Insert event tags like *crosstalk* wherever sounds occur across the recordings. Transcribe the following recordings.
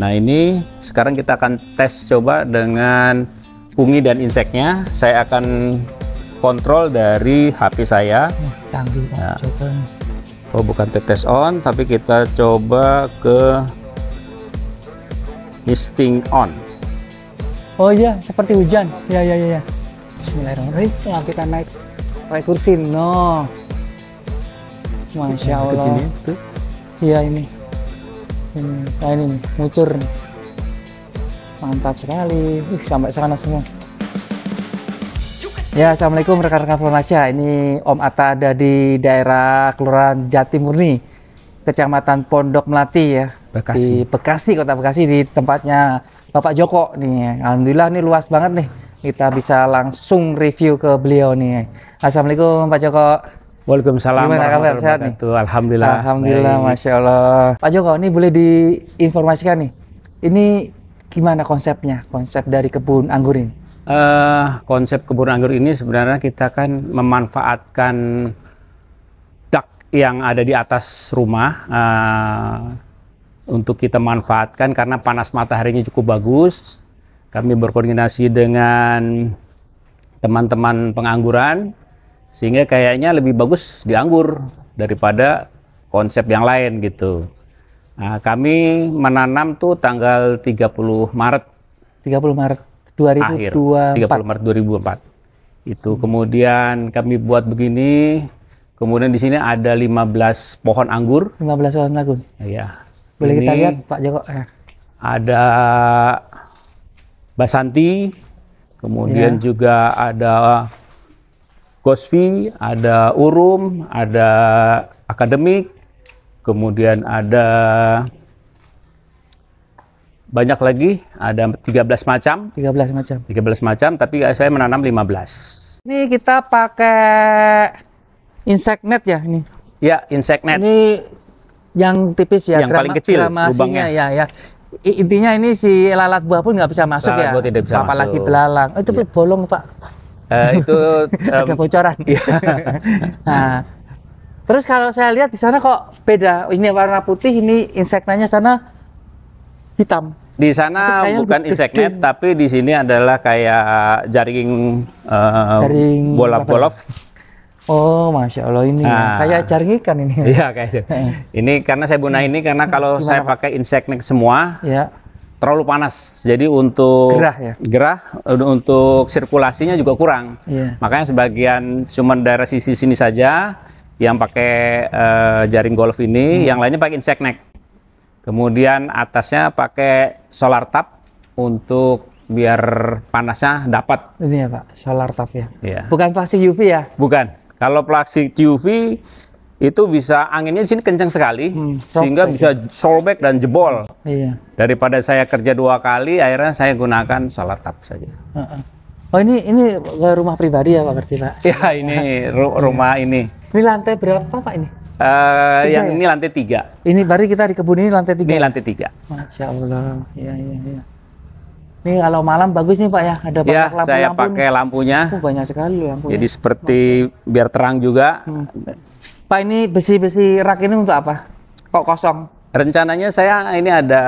Nah ini sekarang kita akan tes coba dengan fungi dan inseknya. Saya akan kontrol dari HP saya. Canggih nah. coba. Oh bukan tetes on, tapi kita coba ke misting on. Oh iya, seperti hujan. Ya ya ya. ya. Bismillahirrahmanirrahim. Nah, kita naik pakai kursi. No. Masya Allah. Iya ini ini hmm, nah ini mucur mantap sekali uh, sampai sana semua ya assalamualaikum rekan-rekan Flonasia ini Om Atta ada di daerah Kelurahan Jatimurni Kecamatan Pondok Melati ya. Bekasi. Di Bekasi, Kota Bekasi di tempatnya Bapak Joko nih. Alhamdulillah nih luas banget nih. Kita bisa langsung review ke beliau nih. Assalamualaikum Pak Joko. Waalaikumsalam. Gimana kabar? Sehat nih? Alhamdulillah. Alhamdulillah, baik. Masya Allah. Pak Joko, ini boleh diinformasikan nih. Ini gimana konsepnya? Konsep dari kebun anggur ini? Uh, konsep kebun anggur ini sebenarnya kita kan memanfaatkan dak yang ada di atas rumah uh, untuk kita manfaatkan karena panas mataharinya cukup bagus. Kami berkoordinasi dengan teman-teman pengangguran sehingga kayaknya lebih bagus di anggur daripada konsep yang lain gitu. Nah, kami menanam tuh tanggal 30 Maret. 30 Maret 2024. Akhir, 30 Maret 2004. Itu hmm. kemudian kami buat begini. Kemudian di sini ada 15 pohon anggur. 15 pohon anggur. Iya. Boleh kita lihat Pak Joko. Eh. Ada basanti, kemudian ya. juga ada Gosvi, ada Urum, ada akademik, kemudian ada banyak lagi, ada 13 macam. 13 macam. 13 macam, tapi saya menanam 15. Ini kita pakai insect net ya ini. Ya, insect net. Ini yang tipis ya. Yang paling kecil lubangnya. Ya, ya. Intinya ini si lalat buah pun nggak bisa masuk lalat ya. bisa Apalagi masuk. belalang. Oh, itu ya. bolong, Pak uh, itu um, *laughs* ada bocoran. *laughs* Iya. nah, terus kalau saya lihat di sana kok beda. Ini warna putih, ini insektanya sana hitam. Di sana bukan inseknet, tapi di sini adalah kayak eh, jaring uh, jaring bolap-bolap. Oh, masya Allah ini ya. nah, kayak jaring ikan ini. Ya? Iya kayak. ini karena saya guna ini karena kalau Gimana, saya pakai insect semua, ya terlalu panas. Jadi untuk gerah, ya? gerah untuk sirkulasinya juga kurang. Yeah. Makanya sebagian cuma daerah sisi sini saja yang pakai uh, jaring golf ini, hmm. yang lainnya pakai insect neck. Kemudian atasnya pakai solar tap untuk biar panasnya dapat. Ini ya Pak, solar tap ya. Yeah. Bukan plastik UV ya? Bukan. Kalau plastik UV itu bisa anginnya di sini kencang sekali hmm, sehingga bisa bisa sobek dan jebol. Iya. Daripada saya kerja dua kali, akhirnya saya gunakan solar tap saja. Oh ini ini rumah pribadi ya Pak Berti Pak? Ya ini ru iya. rumah ini. Ini lantai berapa Pak ini? Uh, yang ya? ini lantai tiga. Ini baru kita di kebun ini lantai tiga. Ini lantai tiga. Masya Allah, ya ya ya. Ini kalau malam bagus nih Pak ya, ada iya, pakai ya, lampu-lampu. saya pakai lampunya. Oh, banyak sekali lampunya. Jadi seperti biar terang juga. Hmm. Pak ini besi-besi rak ini untuk apa? Kok kosong? Rencananya saya ini ada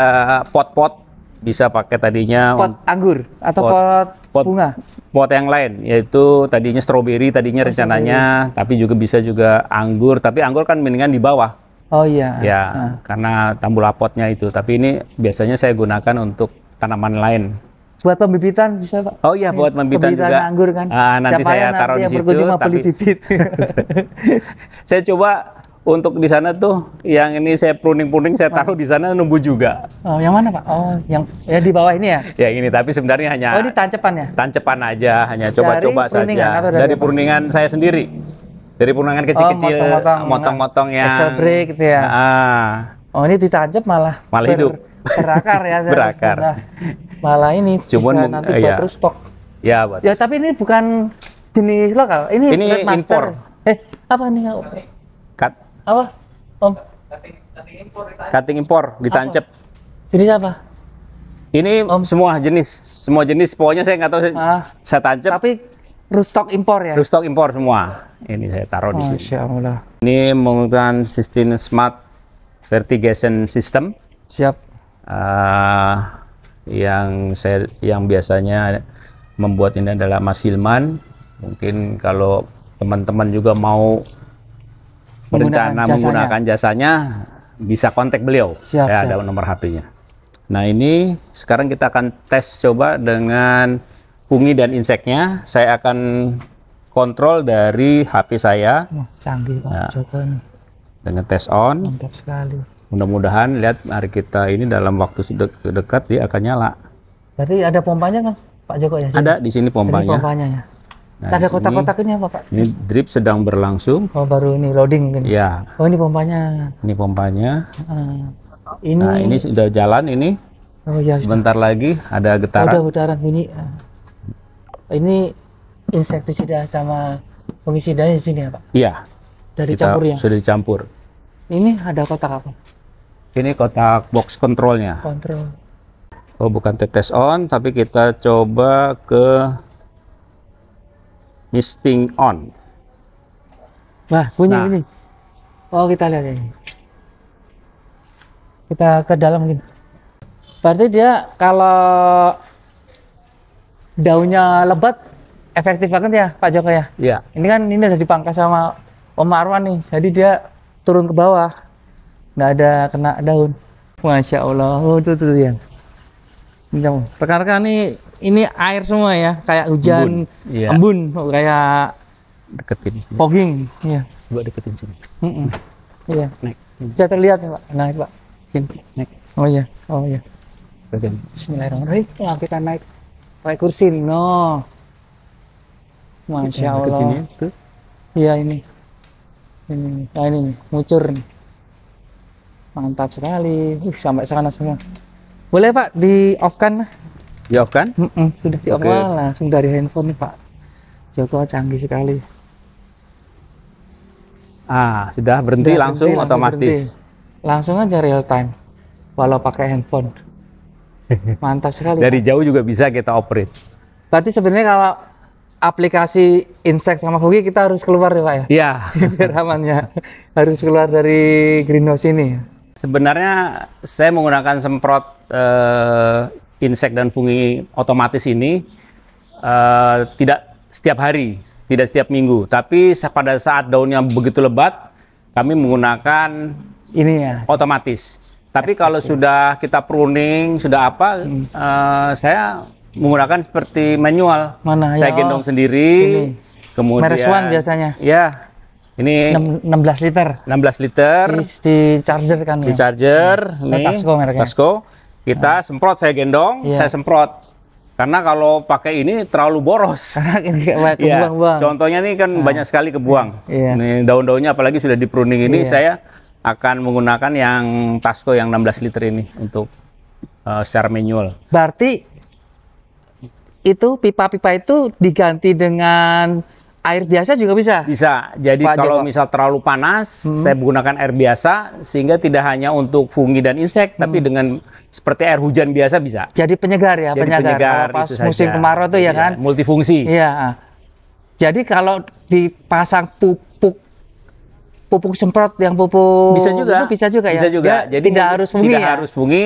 pot-pot bisa pakai tadinya pot anggur atau pot, pot, pot bunga. Pot yang lain yaitu tadinya stroberi tadinya oh, rencananya strawberry. tapi juga bisa juga anggur tapi anggur kan mendingan di bawah. Oh iya. Ya, nah. karena tambulapotnya itu. Tapi ini biasanya saya gunakan untuk tanaman lain buat pembibitan bisa pak oh iya buat pembibitan, pembibitan juga anggur kan ah, nanti Siapa saya taruh nanti di situ tapi bibit. *laughs* saya coba untuk di sana tuh yang ini saya pruning-pruning saya taruh di sana nunggu juga oh yang mana pak oh yang ya di bawah ini ya ya ini tapi sebenarnya hanya oh ini tancepan ya tancepan aja hanya coba-coba saja dari, dari pruningan saya sendiri dari pruningan kecil-kecil oh, motong-motong yang ya. Excel break gitu ya ah. oh ini ditancap malah malah ber, hidup berakar ya *laughs* berakar malah ini Cuman bisa nanti eh, buat iya. terus stok. Ya, buat. Ya, tapi ini bukan jenis lokal. Ini, ini Impor. Eh, apa nih? Cut. Apa? Om. Cutting, impor ditancep. Apa? Jenis apa? Ini Om. semua jenis, semua jenis. Pokoknya saya nggak tahu saya, ah. saya tancep. Tapi rustok impor ya? Rustok impor semua. Ini saya taruh di sini. Allah. Ini menggunakan sistem smart fertigation system. Siap. Uh, yang saya yang biasanya membuat ini adalah Mas Hilman. Mungkin kalau teman-teman juga mau berencana menggunakan, menggunakan jasanya bisa kontak beliau. Siap, saya siap. ada nomor HP-nya. Nah, ini sekarang kita akan tes coba dengan fungi dan inseknya. Saya akan kontrol dari HP saya. Wah, canggih Pak nah, Dengan tes on. Mantap sekali. Mudah-mudahan lihat hari kita ini dalam waktu de dekat dia akan nyala. Berarti ada pompanya kan Pak Joko ya? Sini? Ada di sini pompanya. pompanya ya. Nah, ada kotak-kotak ini apa Pak? Ini drip sedang berlangsung. Oh baru ini loading ini. Ya. Oh ini pompanya. Ini pompanya. Uh, ini. Nah ini sudah jalan ini. Oh ya. sudah. lagi ada getaran. Ada getaran Uh, Ini insektisida sama pengisidanya di sini ya Pak? Iya. Dari campur ya? Sudah dicampur. Ini ada kotak apa? Ini kotak box kontrolnya. Kontrol. Oh bukan tetes on, tapi kita coba ke misting on. Wah bunyi nah. bunyi. Oh kita lihat ini. Kita ke dalam gini. Berarti dia kalau daunnya lebat efektif banget ya Pak Joko ya? Iya. Ini kan ini udah dipangkas sama Om Arwan nih, jadi dia turun ke bawah nggak ada kena daun Masya Allah oh, tuh tuh yang rekan-rekan ini ini air semua ya kayak hujan embun, iya. Oh, kayak deketin fogging iya coba deketin sini mm -mm. iya naik sudah terlihat ya pak naik pak sini naik oh iya oh iya Bagian. Bismillahirrahmanirrahim nah, kita naik pakai kursi no Masya Allah. Iya ini. Iya ini. Ini, ini ini nah, ini ini, nih. Mantap sekali. Uh, sampai sana semua. Boleh Pak di off kan? Di off kan? Mm -mm, sudah di off okay. langsung dari handphone nih Pak. Joko canggih sekali. Ah, sudah berhenti sudah langsung berhenti, otomatis. Berhenti. Langsung aja real time. Walau pakai handphone. *laughs* Mantap sekali. dari Pak. jauh juga bisa kita operate. Berarti sebenarnya kalau aplikasi insek sama hoki kita harus keluar ya Pak ya? Iya. *laughs* Biar amannya. harus keluar dari greenhouse ini. Sebenarnya saya menggunakan semprot uh, insek dan fungi otomatis ini uh, tidak setiap hari, tidak setiap minggu. Tapi pada saat daunnya begitu lebat, kami menggunakan ini ya otomatis. Tapi kalau sudah kita pruning, sudah apa, hmm. uh, saya menggunakan seperti manual. Mana? Saya ya, gendong oh. sendiri. Ini. Kemudian. meresuan biasanya. Ya, ini 16 liter. 16 liter. Di, di charger kan ya. Di charger. Ya. Tasco mereknya. Tasco. Kita nah. semprot saya gendong, ya. saya semprot. Karena kalau pakai ini terlalu boros. *laughs* Karena iya. kebuang ya. Buang. Contohnya ini kan nah. banyak sekali kebuang. Ya. Ini daun-daunnya apalagi sudah di pruning ini ya. saya akan menggunakan yang Tasco yang 16 liter ini untuk uh, secara manual. Berarti itu pipa-pipa itu diganti dengan air biasa juga bisa? Bisa. Jadi Pak kalau Joko. misal terlalu panas, hmm. saya menggunakan air biasa sehingga tidak hanya untuk fungi dan insek, hmm. tapi dengan seperti air hujan biasa bisa. Jadi penyegar ya, Jadi penyegar. penyegar kalau pas musim saja. kemarau tuh ya iya, kan. Multifungsi. Iya. Ah. Jadi kalau dipasang pupuk pupuk semprot yang pupuk bisa juga bisa juga ya juga ya, jadi tidak harus fungi tidak ya? harus fungi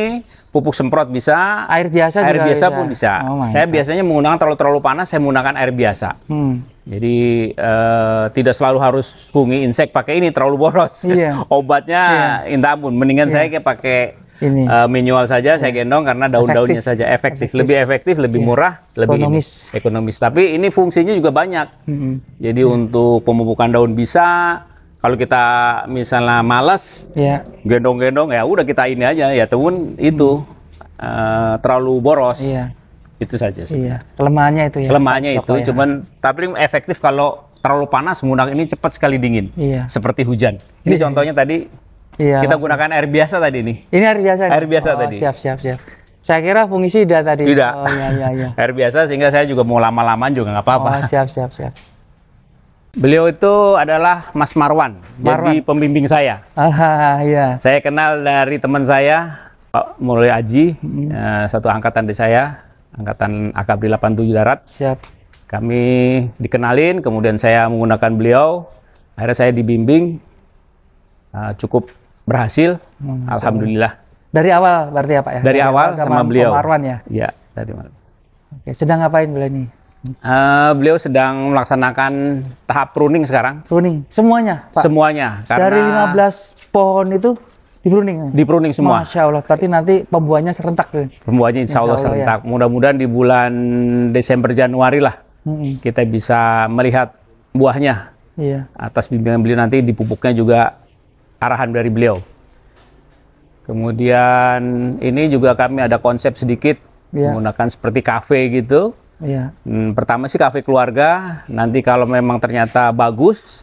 pupuk semprot bisa air biasa air juga biasa bisa. pun bisa oh saya God. biasanya menggunakan terlalu terlalu panas saya menggunakan air biasa hmm jadi uh, tidak selalu harus fungi insek pakai ini terlalu boros. Iya. *laughs* Obatnya iya. pun, mendingan iya. saya pakai ini. Uh, manual saja iya. saya gendong karena daun-daunnya saja efektif. efektif, lebih efektif, lebih iya. murah, lebih ekonomis. Ini, ekonomis. Tapi ini fungsinya juga banyak. Mm -hmm. Jadi mm. untuk pemupukan daun bisa, kalau kita misalnya malas, iya. gendong-gendong ya. ya udah kita ini aja ya temun itu hmm. uh, terlalu boros. Iya itu saja sih. Iya. Kelemahannya itu ya. Kelemahannya itu ya. cuman tapi efektif kalau terlalu panas menggunakan ini cepat sekali dingin. Iya. Seperti hujan. Ini iya, contohnya tadi iya, kita langsung. gunakan air biasa tadi nih. Ini air biasa. Air biasa oh, tadi. Siap siap siap. Saya kira fungsi fungisida tadi. Tidak. Oh, iya, iya, iya. *laughs* air biasa sehingga saya juga mau lama lama juga nggak apa-apa. Oh, siap siap siap. Beliau itu adalah Mas Marwan, Marwan. jadi pembimbing saya. Ah, iya. Saya kenal dari teman saya, Pak Mulyaji, Aji, hmm. Eh, satu angkatan di saya Angkatan AKBRI 87 Darat. Siap. Kami dikenalin, kemudian saya menggunakan beliau. Akhirnya saya dibimbing, uh, cukup berhasil, hmm, Alhamdulillah. Dari awal berarti apa ya, ya, Dari, Dari awal sama, sama beliau. Om Arwan ya? Iya, dari malam. Oke, sedang ngapain beliau ini? Uh, beliau sedang melaksanakan tahap pruning sekarang. Pruning, semuanya, Pak. Semuanya. Karena... Dari 15 pohon itu di pruning. Di pruning semua. Masya Allah. Berarti nanti pembuahnya serentak. Pembuahnya insya Allah, insya Allah serentak. Ya. Mudah-mudahan di bulan Desember Januari lah hmm. kita bisa melihat buahnya. Iya. Atas bimbingan beliau nanti dipupuknya juga arahan dari beliau. Kemudian ini juga kami ada konsep sedikit iya. menggunakan seperti kafe gitu. iya. Hmm, pertama sih kafe keluarga. Nanti kalau memang ternyata bagus,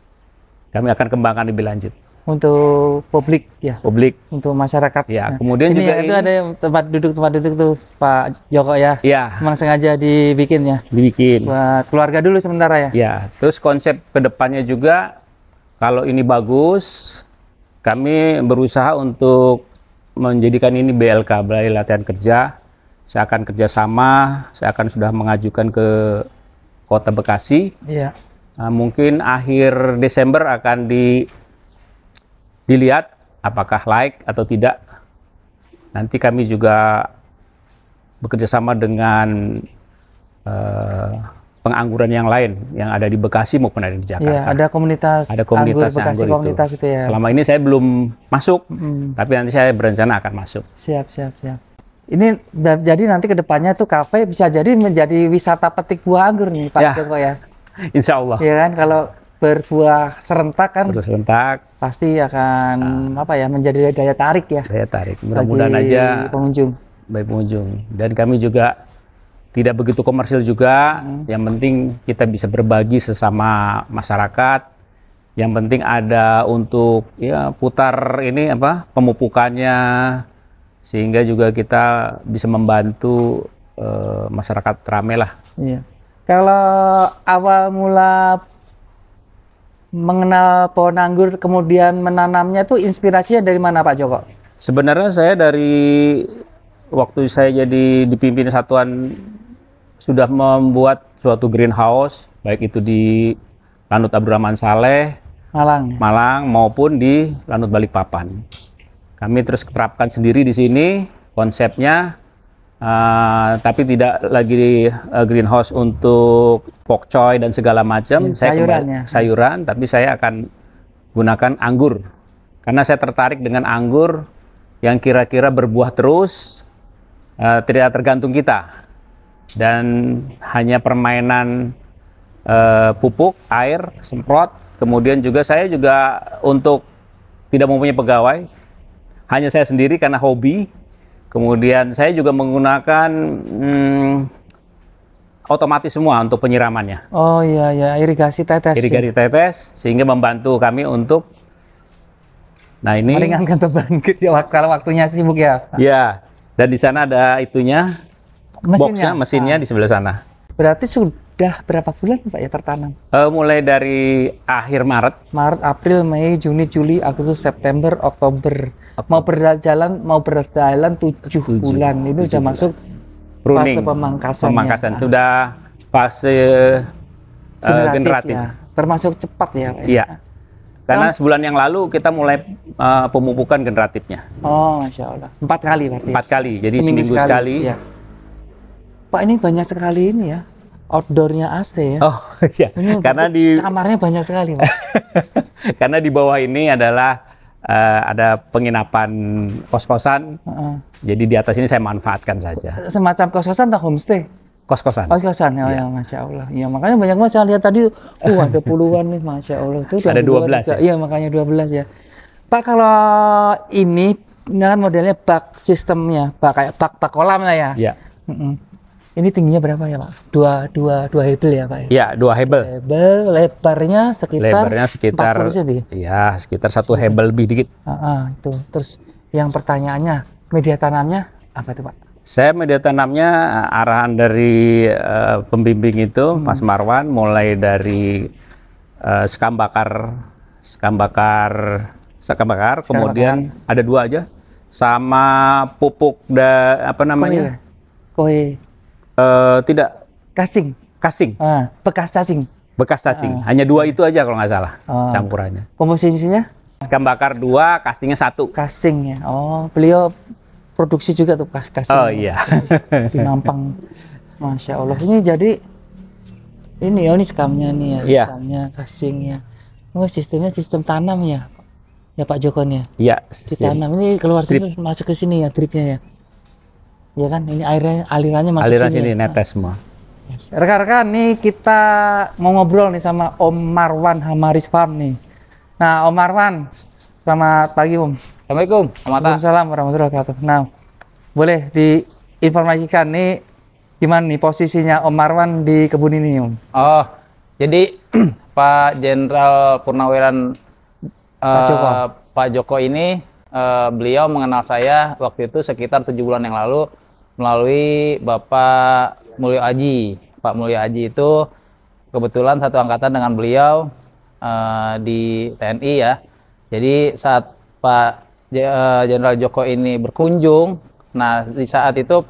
kami akan kembangkan lebih lanjut untuk publik ya publik untuk masyarakat ya nah, kemudian ini juga ya, itu ini... ada tempat duduk tempat duduk tuh Pak Joko ya ya memang sengaja dibikin ya dibikin buat keluarga dulu sementara ya ya terus konsep kedepannya juga kalau ini bagus kami berusaha untuk menjadikan ini BLK balai latihan kerja saya akan kerjasama saya akan sudah mengajukan ke kota Bekasi ya. Nah, mungkin akhir Desember akan di dilihat apakah like atau tidak. Nanti kami juga bekerjasama dengan uh, pengangguran yang lain yang ada di Bekasi maupun ada di iya, Jakarta. Ya, ada komunitas, ada komunitas anggur, Bekasi anggur komunitas itu. ya. Selama ini saya belum masuk, hmm. tapi nanti saya berencana akan masuk. Siap, siap, siap. Ini jadi nanti kedepannya tuh kafe bisa jadi menjadi wisata petik buah anggur nih Pak ya, Joko ya. Insya Allah. Iya kan kalau berbuah serentak kan berbuah serentak pasti akan nah. apa ya menjadi daya tarik ya daya tarik mudah-mudahan aja pengunjung baik pengunjung dan kami juga tidak begitu komersil juga hmm. yang penting kita bisa berbagi sesama masyarakat yang penting ada untuk ya putar ini apa pemupukannya sehingga juga kita bisa membantu uh, masyarakat rame lah. Iya. Kalau awal mula mengenal pohon anggur kemudian menanamnya itu inspirasinya dari mana Pak Joko? Sebenarnya saya dari waktu saya jadi dipimpin satuan sudah membuat suatu greenhouse baik itu di Lanut Abdurrahman Saleh, Malang, Malang maupun di Lanut Balikpapan. Kami terus terapkan sendiri di sini konsepnya uh, tapi tidak lagi di uh, eh, greenhouse untuk pokcoy dan segala macam. Iya, ya, saya sayuran, tapi saya akan gunakan anggur karena saya tertarik dengan anggur yang kira-kira berbuah terus, uh, tidak tergantung kita dan hanya permainan uh, pupuk, air, semprot. Kemudian juga saya juga untuk tidak mempunyai pegawai, hanya saya sendiri karena hobi Kemudian saya juga menggunakan hmm, otomatis semua untuk penyiramannya. Oh iya ya, irigasi tetes. Irigasi sih. tetes sehingga membantu kami untuk Nah, ini meringankan beban kerja kalau waktunya sibuk ya. Iya. Dan di sana ada itunya mesinnya, boxnya, mesinnya ah. di sebelah sana. Berarti sudah udah berapa bulan Pak ya tertanam? Uh, mulai dari akhir Maret. Maret, April, Mei, Juni, Juli, Agustus, September, Oktober. Oktober. Mau berjalan mau berjalan 7 7, bulan. Itu sudah masuk Pruning. fase pemangkasan. Pemangkasan ya. sudah fase eh, generatif. Uh, generatif. Ya. Termasuk cepat ya. Pak. Ya? Iya. Karena sebulan yang lalu kita mulai uh, pemupukan generatifnya. Oh, masya Allah. Empat kali berarti. Ya? Empat kali. Jadi seminggu, seminggu sekali. sekali. Ya. Pak ini banyak sekali ini ya outdoornya AC ya. Oh *laughs* iya. Ini karena di kamarnya banyak sekali. Mas. *laughs* karena di bawah ini adalah uh, ada penginapan kos-kosan. Uh -uh. Jadi di atas ini saya manfaatkan saja. Semacam kos-kosan atau homestay? Kos-kosan. Kos-kosan, ya, ya. ya masya Allah. Iya, makanya banyak mas saya lihat tadi, uh ada puluhan nih masya Allah itu. Ada dua belas. Ya? Iya makanya dua belas ya. Pak kalau ini, ini kan modelnya bak sistemnya, pak kayak bak bak kolam lah ya. Iya. Mm -mm. Ini tingginya berapa ya, Pak? Dua, dua, dua hebel ya, Pak? Ya, iya, dua hebel. hebel, lebarnya sekitar lebarnya sekitar 40 cm. Iya, sekitar satu hebel lebih dikit. Uh, uh, itu. Terus yang pertanyaannya, media tanamnya apa itu, Pak? Saya media tanamnya eh, arahan dari uh, pembimbing itu, hmm. Mas Marwan, mulai dari uh, sekam bakar, sekam bakar, sekam bakar, sekam kemudian bakar. ada dua aja, sama pupuk da apa namanya? Koe. Koe uh, tidak casing casing ah, bekas cacing bekas cacing ah. hanya dua itu aja kalau nggak salah ah. campurannya komposisinya sekam bakar dua casingnya satu casing ya oh beliau produksi juga tuh kasing oh iya *laughs* di masya Allah ini jadi ini oh ini sekamnya nih ya yeah. sekamnya casingnya oh sistemnya sistem tanam ya ya Pak joko nih ya iya ditanam ini keluar sini masuk ke sini ya tripnya ya Iya kan, ini airnya alirannya masuk Aliran sini. sini netes semua. Rekan-rekan, nih kita mau ngobrol nih sama Om Marwan Hamaris Farm nih. Nah, Om Marwan, selamat pagi Om. Assalamualaikum. Selamat Waalaikumsalam warahmatullahi wabarakatuh. Nah, boleh diinformasikan nih gimana nih posisinya Om Marwan di kebun ini Om? Oh, jadi *clears throat* Pak Jenderal Purnawiran Pak uh, Joko. Pak Joko ini uh, beliau mengenal saya waktu itu sekitar tujuh bulan yang lalu melalui Bapak Mulyo Aji. Pak Mulyo Aji itu kebetulan satu angkatan dengan beliau uh, di TNI ya. Jadi saat Pak eh, Jenderal Joko ini berkunjung, nah di saat itu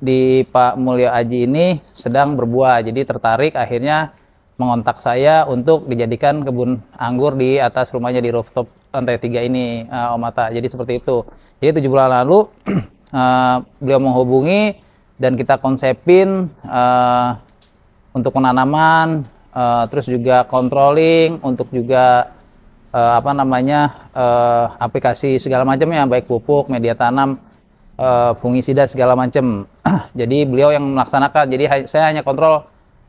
di Pak Mulyo Aji ini sedang berbuah, jadi tertarik akhirnya mengontak saya untuk dijadikan kebun anggur di atas rumahnya di rooftop lantai tiga ini uh, Om Mata. Jadi seperti itu. Jadi tujuh bulan lalu *clears throat* uh, beliau menghubungi dan kita konsepin uh, untuk penanaman, uh, terus juga controlling, untuk juga uh, apa namanya uh, aplikasi segala macam ya, baik pupuk, media tanam, uh, fungisida segala macam. *clears throat* jadi beliau yang melaksanakan. Jadi saya hanya kontrol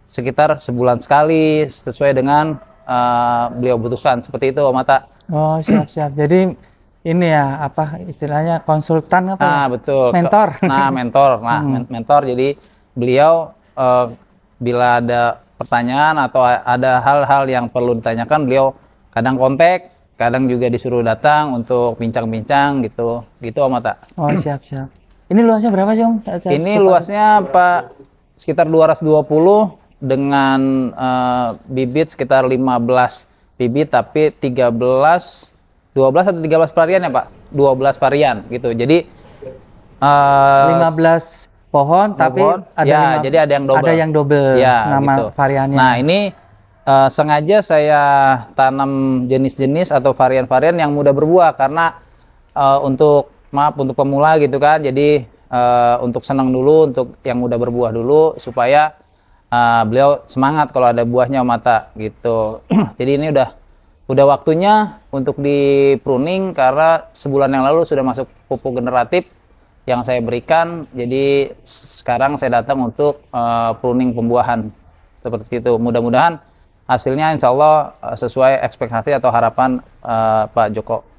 sekitar sebulan sekali sesuai dengan uh, beliau butuhkan seperti itu Om Mata. Oh siap siap. Jadi ini ya apa istilahnya konsultan apa? Nah, betul. Mentor. *laughs* Nah, mentor. Nah, hmm. mentor jadi beliau uh, bila ada pertanyaan atau ada hal-hal yang perlu ditanyakan, beliau kadang kontak, kadang juga disuruh datang untuk bincang-bincang gitu. Gitu Om Ata. Oh, *clears throat* siap, siap. Ini luasnya berapa sih Om? Siap, ini sekitar luasnya Pak sekitar 220 dengan uh, bibit sekitar 15 bibit tapi 13 12 atau 13 varian ya Pak? 12 varian gitu. Jadi uh, eh, 15 pohon tapi ada ya, lima, jadi ada yang double. Ada yang double ya, nama gitu. variannya. Nah, ini uh, sengaja saya tanam jenis-jenis atau varian-varian yang mudah berbuah karena uh, untuk maaf untuk pemula gitu kan. Jadi uh, untuk senang dulu, untuk yang mudah berbuah dulu supaya uh, beliau semangat kalau ada buahnya mata gitu. *clears throat* jadi ini udah udah waktunya untuk di pruning karena sebulan yang lalu sudah masuk pupuk generatif yang saya berikan. Jadi sekarang saya datang untuk uh, pruning pembuahan seperti itu. Mudah-mudahan hasilnya insya Allah eh, sesuai ekspektasi atau harapan uh, Pak Joko.